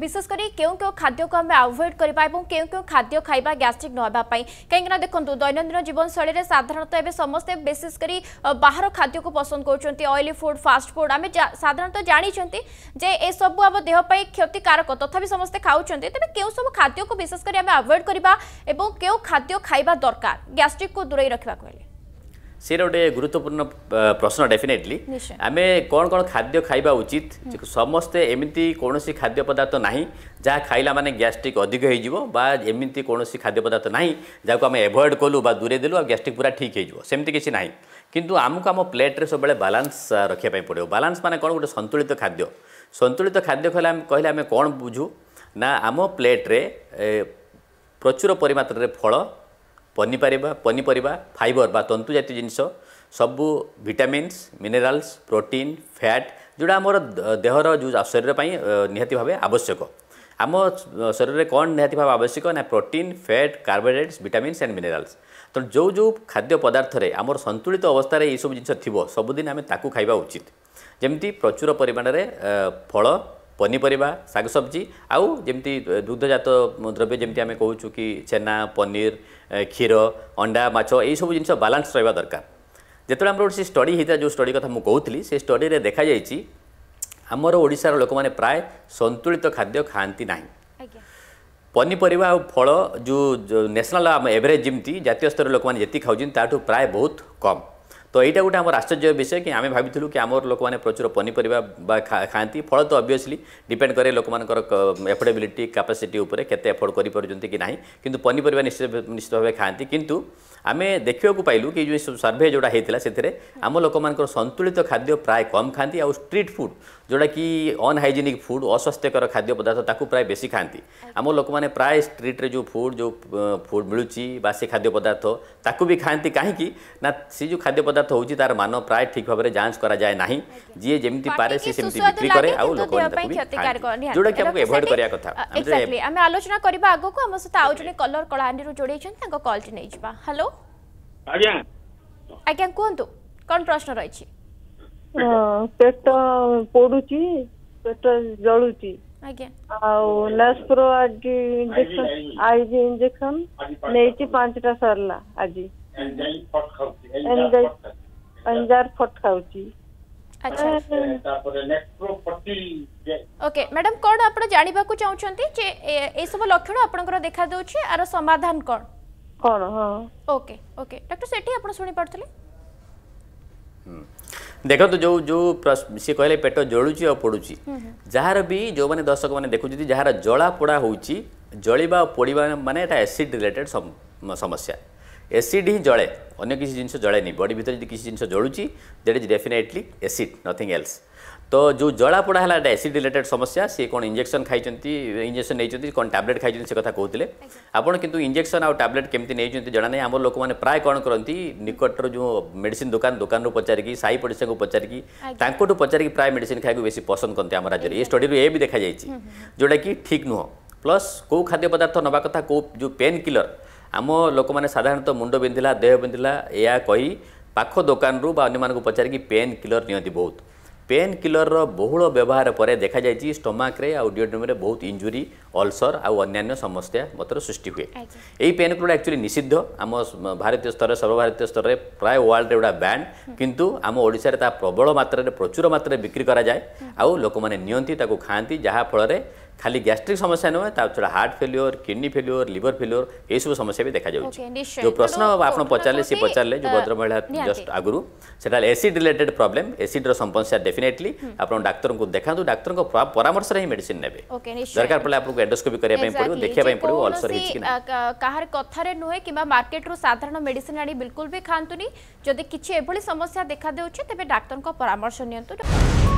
विशेषकर क्यों क्यों खाद्य को आम आवोड करों क्यों क्यों खाद्य खाया गैस्ट्रिक नापी कहीं देखो दैनन्द जीवनशैली साधारणतः ए समस्ते विशेषकर बाहर खाद्य को पसंद करयली फुड फास्टफुड आम साधारण जानते जे एसबू आम देहपा क्षतिकारक तथा समस्ते खाऊँ तेरे क्यों सब खाद्य को विशेषकर आम आवोड करवा क्यों खाद्य खावा दरकार गैस्ट्रिक को दूरे रखा कहे ସେଇଟା ଗୋଟେ ଗୁରୁତ୍ୱପୂର୍ଣ୍ଣ ପ୍ରଶ୍ନ ଡେଫିନେଟଲି ଆମେ କ'ଣ କ'ଣ ଖାଦ୍ୟ ଖାଇବା ଉଚିତ ସମସ୍ତେ ଏମିତି କୌଣସି ଖାଦ୍ୟ ପଦାର୍ଥ ନାହିଁ ଯାହା ଖାଇଲା ମାନେ ଗ୍ୟାଷ୍ଟ୍ରିକ୍ ଅଧିକ ହେଇଯିବ ବା ଏମିତି କୌଣସି ଖାଦ୍ୟ ପଦାର୍ଥ ନାହିଁ ଯାହାକୁ ଆମେ ଏଭଏଡ଼ କଲୁ ବା ଦୂରେଇ ଦେଲୁ ଆଉ ଗ୍ୟାଷ୍ଟ୍ରିକ୍ ପୁରା ଠିକ୍ ହେଇଯିବ ସେମିତି କିଛି ନାହିଁ କିନ୍ତୁ ଆମକୁ ଆମ ପ୍ଲେଟ୍ରେ ସବୁବେଳେ ବାଲାନ୍ସ ରଖିବା ପାଇଁ ପଡ଼ିବ ବାଲାନ୍ସ ମାନେ କ'ଣ ଗୋଟେ ସନ୍ତୁଳିତ ଖାଦ୍ୟ ସନ୍ତୁଳିତ ଖାଦ୍ୟ କହିଲେ ଆମେ କହିଲେ ଆମେ କ'ଣ ବୁଝୁ ନା ଆମ ପ୍ଲେଟ୍ରେ ପ୍ରଚୁର ପରିମାତ୍ରାରେ ଫଳ ପନିପରିବା ପନିପରିବା ଫାଇବର ବା ତନ୍ତୁ ଜାତୀୟ ଜିନିଷ ସବୁ ଭିଟାମିନ୍ସ ମିନେରାଲ୍ସ ପ୍ରୋଟିନ୍ ଫ୍ୟାଟ୍ ଯେଉଁଟା ଆମର ଦେହର ଯେଉଁ ଶରୀର ପାଇଁ ନିହାତି ଭାବେ ଆବଶ୍ୟକ ଆମ ଶରୀରରେ କ'ଣ ନିହାତି ଭାବେ ଆବଶ୍ୟକ ନା protein fat carbohydrates vitamins and minerals ତେଣୁ ଯେଉଁ ଯେଉଁ ଖାଦ୍ୟ ପଦାର୍ଥରେ ଆମର ସନ୍ତୁଳିତ ଅବସ୍ଥାରେ ଏଇସବୁ ଜିନିଷ ଥିବ ସବୁଦିନ ଆମେ ତାକୁ ଖାଇବା ଉଚିତ ଯେମିତି ପ୍ରଚୁର ପରିମାଣରେ ଫଳ ପନିପରିବା ଶାଗସବଜି ଆଉ ଯେମିତି ଦୁଗ୍ଧଜାତ ଦ୍ରବ୍ୟ ଯେମିତି ଆମେ କହୁଛୁ କି ଛେନା ପନିର କ୍ଷୀର ଅଣ୍ଡା ମାଛ ଏଇସବୁ ଜିନିଷ ବାଲାନ୍ସ ରହିବା ଦରକାର ଯେତେବେଳେ ଆମର ଗୋଟେ ସେ ଷ୍ଟଡ଼ି ହେଇଥିଲା ଯେଉଁ ଷ୍ଟଡ଼ି କଥା ମୁଁ କହୁଥିଲି ସେ ଷ୍ଟଡ଼ିରେ ଦେଖାଯାଇଛି ଆମର ଓଡ଼ିଶାର ଲୋକମାନେ ପ୍ରାୟ ସନ୍ତୁଳିତ ଖାଦ୍ୟ ଖାଆନ୍ତି ନାହିଁ ପନିପରିବା ଆଉ ଫଳ ଯେଉଁ ନ୍ୟାସନାଲ୍ ଆମ ଏଭରେଜ୍ ଯେମିତି ଜାତୀୟ ସ୍ତରରେ ଲୋକମାନେ ଯେତିକି ଖାଉଛନ୍ତି ତାଠୁ ପ୍ରାୟ ବହୁତ କମ୍ তো এইটা গোটে আমার আশ্চর্য বিষয় কি আমি ভাবিলু কি আমার লোক মানে প্রচুর পনিপরিবা বা খাঁতি ফলত অবভিয়সলি ডিপেন্ড করে লোক এফোর্ডেবিলিটি ক্যাপাসিটি উপরে কেতে এফোর্ড করে পড়ছেন কি না কিন্তু পনিপরিবা নিশ্চিত নিশ্চিত ভাবে খাঁতি কিন্তু आम देखा पालू कि सर्भे जोड़ा होता है सेम लोक संतुलित खाद्य प्राय कम खाती आउ स्ट्रीट फुड जोड़ा कि अनहजेनिक फुड अस्वास्थ्यकर खाद्य पदार्थ ताकू प्राय बेसी खाती आम लोक मैंने प्राय स्ट्रीट्रे जो फुड जो फुड से खाद्य पदार्थ ताकू भी खाती कहीं सी जो खाद्य पदार्थ हो तार मान प्राय ठीक भाव में जांच कराए ना जी जमी पारे से बिक्री कैर लोक जोटा कि एवोड कराया कथ आलोचना आगे कलर कला जोड़े कल टी नहीं हेलो ଆଜ୍ଞା ଆଜ୍ଞା କୁହନ୍ତୁ କ'ଣ ପ୍ରଶ୍ନ ରହିଛି ପେଟ ପୋଡୁଛି ପେଟ ଜଳୁଛି ଆଉ ନେସ୍ପ୍ରୋ ଆଜି ଇଞ୍ଜେକ୍ସନ ଆଇଜି ଇଞ୍ଜେକ୍ସନ ନେଇଛି ପାଞ୍ଚଟା ସରିଲା ଆଜି ଏନ୍ଜାର ଫଟ୍ ଖାଉଛି ওকে ম্যাডাম কোণ আপনার জাঁয়া চাহুমান যে এইসব লক্ষণ আপনার দেখা দেছে আর সমাধান কোণ କ'ଣ ହଁ ଓକେ ଓକେ ଡକ୍ଟର ସେଠି ଆପଣ ଶୁଣିପାରୁଥିଲେ ଦେଖନ୍ତୁ ଯେଉଁ ଯେଉଁ ସିଏ କହିଲେ ପେଟ ଜଳୁଛି ଆଉ ପୋଡ଼ୁଛି ଯାହାର ବି ଯେଉଁମାନେ ଦର୍ଶକମାନେ ଦେଖୁଛନ୍ତି ଯାହାର ଜଳା ପୋଡ଼ା ହେଉଛି ଜଳିବା ଆଉ ପୋଡ଼ିବା ମାନେ ଏଇଟା ଏସିଡ଼ ରିଲେଟେଡ଼ ସମସ୍ୟା ଏସିଡ୍ ହିଁ ଜଳେ ଅନ୍ୟ କିଛି ଜିନିଷ ଜଳେନି ବଡ଼ି ଭିତରେ ଯଦି କିଛି ଜିନିଷ ଜଳୁଛି that is definitely acid nothing else ତ ଯେଉଁ ଜଳାପୋଡ଼ା ହେଲା ଏଇଟା ଏସିଡ୍ ରିଲେଟେଡ୍ ସମସ୍ୟା ସିଏ କ'ଣ ଇଞ୍ଜେକ୍ସନ୍ ଖାଇଛନ୍ତି ଇଞ୍ଜେକ୍ସନ୍ ନେଇଛନ୍ତି କ'ଣ ଟ୍ୟାବଲେଟ୍ ଖାଇଛନ୍ତି ସେ କଥା କହୁଥିଲେ ଆପଣ କିନ୍ତୁ ଇଞ୍ଜେକ୍ସନ୍ ଆଉ ଟ୍ୟାବଲେଟ୍ କେମିତି ନେଇଛନ୍ତି ଜଣା ନାହିଁ ଆମର ଲୋକମାନେ ପ୍ରାୟ କ'ଣ କରନ୍ତି ନିକଟର ଯେଉଁ ମେଡ଼ିସିନ୍ ଦୋକାନ ଦୋକାନରୁ ପଚାରିକି ସାହି ପଡ଼ିଶାଙ୍କୁ ପଚାରିକି ତାଙ୍କଠୁ ପଚାରିକି ପ୍ରାୟ ମେଡ଼ିସିନ୍ ଖାଇବାକୁ ବେଶୀ ପସନ୍ଦ କରନ୍ତି ଆମ ରାଜ୍ୟରେ ଏ ଷ୍ଟଡିରୁ ଏ ବି ଦେଖାଯାଇଛି ଯେଉଁଟାକି ଠିକ୍ ନୁହଁ ପ୍ଲସ୍ କେଉଁ ଖାଦ୍ୟ ପଦାର୍ଥ ନେବା କଥା କେଉଁ ଯେଉଁ ପେନ୍ କିଲର୍ ଆମ ଲୋକମାନେ ସାଧାରଣତଃ ମୁଣ୍ଡ ବିନ୍ଧିଲା ଦେହ ବିନ୍ଧିଲା ଏହା କହି ପାଖ ଦୋକାନରୁ ବା ଅନ୍ୟମାନଙ୍କୁ ପଚାରିକି ପେନ୍ କିଲର୍ ନିଅନ୍ତି ବହୁତ ପେନ୍ କିଲର୍ର ବହୁଳ ବ୍ୟବହାର ପରେ ଦେଖାଯାଇଛି ଷ୍ଟମାକ୍ରେ ଆଉ ଡିଓଡ୍ରମ୍ରେ ବହୁତ ଇଞ୍ଜୁରି ଅଲସର୍ ଆଉ ଅନ୍ୟାନ୍ୟ ସମସ୍ୟା ମଧ୍ୟ ସୃଷ୍ଟି ହୁଏ ଏଇ ପେନ୍ କିଲର୍ ଆକ୍ଚୁଆଲି ନିଷିଦ୍ଧ ଆମ ଭାରତୀୟ ସ୍ତରରେ ସର୍ବଭାରତୀୟ ସ୍ତରରେ ପ୍ରାୟ ୱାର୍ଲଡ଼ରେ ଏଗୁଡ଼ା ବ୍ୟାଣ୍ଡ କିନ୍ତୁ ଆମ ଓଡ଼ିଶାରେ ତାହା ପ୍ରବଳ ମାତ୍ରାରେ ପ୍ରଚୁର ମାତ୍ରାରେ ବିକ୍ରି କରାଯାଏ ଆଉ ଲୋକମାନେ ନିଅନ୍ତି ତାକୁ ଖାଆନ୍ତି ଯାହାଫଳରେ খালি গ্যাস্ট্রিক সমস্যা নয় তা ছাড়া heart failure kidney failure liver failure এইসব সমস্যা বি দেখা যাচ্ছে যে প্রশ্ন আপনার পচারে সে পচারে যে ভদ্র মহিলা জস্ট আগর সেটা এসিড রিলেটেড প্রোবলেম এসিড্র সমস্যা ডেফিনেটলি আপনার ডাক্তার দেখা ডাক্তার পরামর্শে হি মেডিসিন নেবে দরকার পড়লে আপনার এন্ডোস্কোপি করা পড়ব দেখা পড়ব অলসর হয়েছে কি না কাহার কথারে নুহে কিংবা মার্কেট্রু সাধারণ মেডিসিন আনি বিলকুল বি খাঁতুনি যদি কিছু এভাবে সমস্যা দেখা দেউছে তবে ডাক্তার পরামর্শ নিয়ন্তু